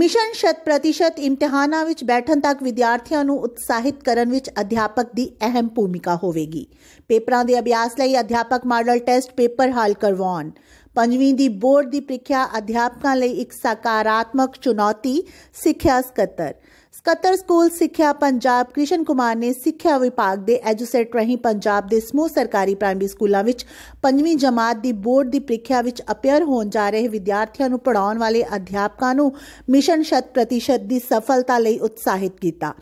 mission ਸ਼ਤ ਪ੍ਰਤੀਸ਼ਤ ਇਮਤਿਹਾਨਾਂ ਵਿੱਚ ਬੈਠਣ ਤੱਕ ਵਿਦਿਆਰਥੀਆਂ ਨੂੰ ਉਤਸ਼ਾਹਿਤ ਕਰਨ ਵਿੱਚ ਅਧਿਆਪਕ ਦੀ ਅਹਿਮ ਭੂਮਿਕਾ ਹੋਵੇਗੀ ਪੇਪਰਾਂ ਦੇ ਅਭਿਆਸ ਲਈ ਅਧਿਆਪਕ ਮਾਡਲ ਟੈਸਟ ਪੇਪਰ ਹਾਲ ਕਰਵਾਉਣ ਪੰਜਵੀਂ ਦੀ ਬੋਰਡ ਦੀ ਪ੍ਰੀਖਿਆ ਅਧਿਆਪਕਾਂ ਲਈ ਇੱਕ ਸਕਾਰਾਤਮਕ ਚੁਣੌਤੀ ਸਿੱਖਿਆ ਸਕੱਤਰ ਸਕੱਤਰ ਸਕੂਲ ਸਿੱਖਿਆ ਪੰਜਾਬ ਕ੍ਰਿਸ਼ਨ ਕੁਮਾਰ ਨੇ ਸਿੱਖਿਆ ਵਿਭਾਗ ਦੇ ਐਜੂਸੈਟ ਰਹੀ ਪੰਜਾਬ ਦੇ ਸਮੂਹ ਸਰਕਾਰੀ ਪ੍ਰਾਇਮਰੀ ਸਕੂਲਾਂ ਵਿੱਚ 5ਵੀਂ ਜਮਾਤ ਦੀ ਬੋਰਡ ਦੀ ਪ੍ਰੀਖਿਆ ਵਿੱਚ ਅਪੀਅਰ ਹੋਣ ਜਾ ਰਹੇ ਵਿਦਿਆਰਥੀਆਂ ਨੂੰ ਪੜਾਉਣ ਵਾਲੇ ਅਧਿਆਪਕਾਂ ਨੂੰ ਮਿਸ਼ਨ 100% ਦੀ ਸਫਲਤਾ ਲਈ ਉਤਸ਼ਾਹਿਤ ਕੀਤਾ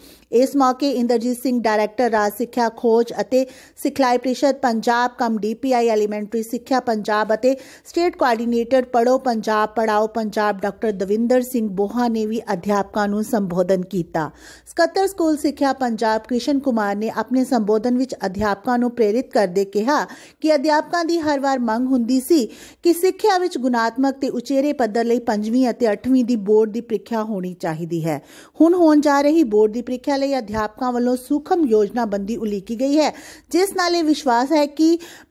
ਇਸ ਮੌਕੇ ਇੰਦਰਜੀਤ ਸਿੰਘ ਡਾਇਰੈਕਟਰ ਰਾਜ ਸਿੱਖਿਆ ਖੋਜ ਅਤੇ ਸਿਖਲਾਈ ਪ੍ਰੀਸ਼ਦ ਪੰਜਾਬ ਕਮ ਡੀਪੀਆਈ ਐਲੀਮੈਂਟਰੀ ਸਿੱਖਿਆ ਪੰਜਾਬ ਅਤੇ ਸਟੇਟ ਕੋਆਰਡੀਨੇਟਰ ਪੜੋ ਪੰਜਾਬ ਪੜਾਓ ਪੰਜਾਬ ਡਾਕਟਰ ਦਵਿੰਦਰ ਸਿੰਘ ਬੋਹਾ ਨੇ ਵੀ ਅਧਿਆਪਕਾਂ ਨੂੰ ਸੰਬੋਧਨ ਕੀਤਾ ਕੀਤਾ ਸਕੱਤਰ ਸਕੂਲ ਸਿੱਖਿਆ ਪੰਜਾਬ ਕ੍ਰਿਸ਼ਨ ਕੁਮਾਰ ਨੇ ਆਪਣੇ ਸੰਬੋਧਨ ਵਿੱਚ ਅਧਿਆਪਕਾਂ ਨੂੰ ਪ੍ਰੇਰਿਤ ਕਰਦੇ ਕਿਹਾ ਕਿ ਅਧਿਆਪਕਾਂ ਦੀ ਹਰ ਵਾਰ ਮੰਗ ਹੁੰਦੀ ਸੀ ਕਿ ਸਿੱਖਿਆ ਵਿੱਚ ਗੁਣਾਤਮਕ ਤੇ ਉਚੇਰੇ ਪੱਧਰ ਲਈ 5ਵੀਂ ਅਤੇ 8ਵੀਂ ਦੀ ਬੋਰਡ ਦੀ ਪ੍ਰੀਖਿਆ ਹੋਣੀ ਚਾਹੀਦੀ ਹੈ ਹੁਣ ਹੋਣ ਜਾ ਰਹੀ ਬੋਰਡ ਦੀ ਪ੍ਰੀਖਿਆ ਲਈ ਅਧਿਆਪਕਾਂ ਵੱਲੋਂ ਸੂਖਮ ਯੋਜਨਾਬੰਦੀ ਉਲੀਕੀ ਗਈ ਹੈ ਜਿਸ ਨਾਲ ਇਹ ਵਿਸ਼ਵਾਸ ਹੈ ਕਿ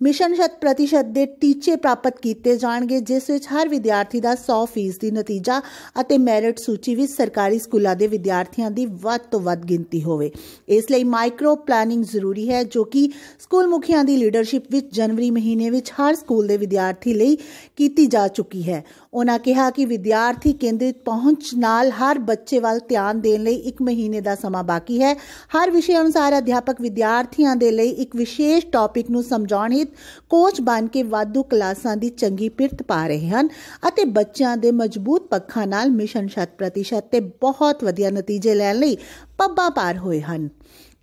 ਮਿਸ਼ਨ 100% ਦੇ ਟੀਚੇ ਪ੍ਰਾਪਤ ਕੀਤੇ ਜਾਣਗੇ ਜਿਸ ਵਿੱਚ ਹਰ ਵਿਦਿਆਰਥੀ ਦਾ 100% ਦੀ ਨਤੀਜਾ ਅਤੇ ਮੈਰਿਟ ਸੂਚੀ ਵਿੱਚ ਸਰਕਾਰੀ ਸਕੂਲਾਂ ਦੇ ਵਿਦਿਆਰਥੀ ਵਿਦਿਆਰਥੀਆਂ ਦੀ ਵੱਧ ਤੋਂ ਵੱਧ ਗਿਣਤੀ ਹੋਵੇ ਇਸ ਲਈ ਮਾਈਕਰੋ ਪਲੈਨਿੰਗ ਜ਼ਰੂਰੀ ਹੈ ਜੋ ਕਿ ਸਕੂਲ ਮੁਖੀਆਂ ਦੀ ਲੀਡਰਸ਼ਿਪ ਵਿੱਚ ਜਨਵਰੀ ਮਹੀਨੇ ਵਿੱਚ ਹਰ ਸਕੂਲ ਦੇ ਵਿਦਿਆਰਥੀ ਲਈ ਕੀਤੀ ਜਾ ਚੁੱਕੀ ਹੈ ਉਹਨਾਂ ਕਿਹਾ ਕਿ ਵਿਦਿਆਰਥੀ ਕੇਂਦਰਿਤ ਪਹੁੰਚ ਨਾਲ ਹਰ ਬੱਚੇ ਵੱਲ ਧਿਆਨ ਦੇਣ ਲਈ 1 ਮਹੀਨੇ ਦਾ ਸਮਾਂ ਬਾਕੀ ਹੈ ਹਰ ਵਿਸ਼ੇ ਅਨੁਸਾਰ ਅਧਿਆਪਕ ਵਿਦਿਆਰਥੀਆਂ ਦੇ ਲਈ ਇੱਕ ਵਿਸ਼ੇਸ਼ ਟੌਪਿਕ ਨੂੰ ਸਮਝਾਉਣ ਹਿਤ ਕੋਚ ਬਣ ਕੇ ਵਾਧੂ ਕਲਾਸਾਂ ਦੀ ਚੰਗੀ ਪਿਰਤ ਪਾ ਰਹੇ ਹਨ ਅਤੇ ਬੱਚਿਆਂ ਦੇ ਮਜ਼ਬੂਤ ਪੱਖਾਂ ਨਾਲ ਮਿਸ਼ਨ 100% ਤੇ ਬਹੁਤ ਵਧੀਆ ਨਤੀਜੇ ਨਤੀਜੇ ਲੈਣ ਲਈ ਪੱਬਾਂ ਪਾਰ ਹੋਏ ਹਨ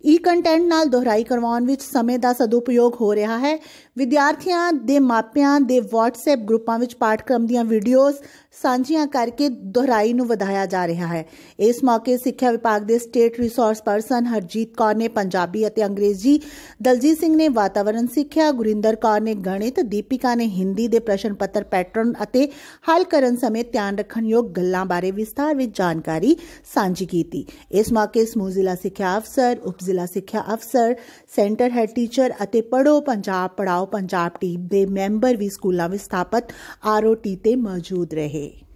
ਈ ਕੰਟੈਂਟ ਨਾਲ ਦੁਹਰਾਈ ਕਰਵਾਉਣ ਵਿੱਚ ਸਮੇਂ ਦਾ ਸਦਉਪਯੋਗ ਹੋ ਰਿਹਾ ਹੈ ਵਿਦਿਆਰਥੀਆਂ ਦੇ ਮਾਪਿਆਂ ਦੇ WhatsApp ਗਰੁੱਪਾਂ ਵਿੱਚ ਪਾਠਕ੍ਰਮ ਦੀਆਂ ਵੀਡੀਓਜ਼ ਸਾਂਝੀਆਂ ਕਰਕੇ ਦੁਹਰਾਈ ਨੂੰ ਵਧਾਇਆ ਜਾ ਰਿਹਾ ਹੈ ਇਸ ਮੌਕੇ ਸਿੱਖਿਆ ਵਿਭਾਗ ਦੇ state resource person Harjeet Kaur ਨੇ ਪੰਜਾਬੀ ਅਤੇ ਅੰਗਰੇਜ਼ੀ ਦਲਜੀਤ ਸਿੰਘ ਨੇ ਵਾਤਾਵਰਣ ਸਿੱਖਿਆ ਗੁਰਿੰਦਰ ਕੌਰ ਨੇ ਗਣਿਤ ਦੀਪਿਕਾ ਨੇ ਹਿੰਦੀ ਦੇ ਪ੍ਰਸ਼ਨ ਪੱਤਰ ਪੈਟਰਨ ਅਤੇ ਹੱਲ ਕਰਨ ਸਮੇਂ ਧਿਆਨ ਰੱਖਣ ਯੋਗ ਗੱਲਾਂ ਬਾਰੇ ਵਿਸਥਾਰ ਵਿੱਚ ਜਾਣਕਾਰੀ ਸਾਂਝੀ ਕੀਤੀ ਇਸ ਮੌਕੇ ਸਮੂਹ ਜ਼ਿਲ੍ਹਾ ਸਿੱਖਿਆ ਅਫਸਰ ਉਪ ਜ਼ਿਲ੍ਹਾ ਸਿੱਖਿਆ ਅਫਸਰ ਸੈਂਟਰ ਹੈਡ ਟੀਚਰ ਅਤੇ ਪੜੋ ਪੰਜਾਬ ਪੜਾਓ ਪੰਜਾਬ ਟੀਮ ਦੇ ਮੈਂਬਰ ਵੀ ਸਕੂਲਾਂ ਵਿੱਚ ਸਥਾਪਿਤ ਆਰਓਟੀ ਤੇ ਮੌਜੂਦ ਰਹੇ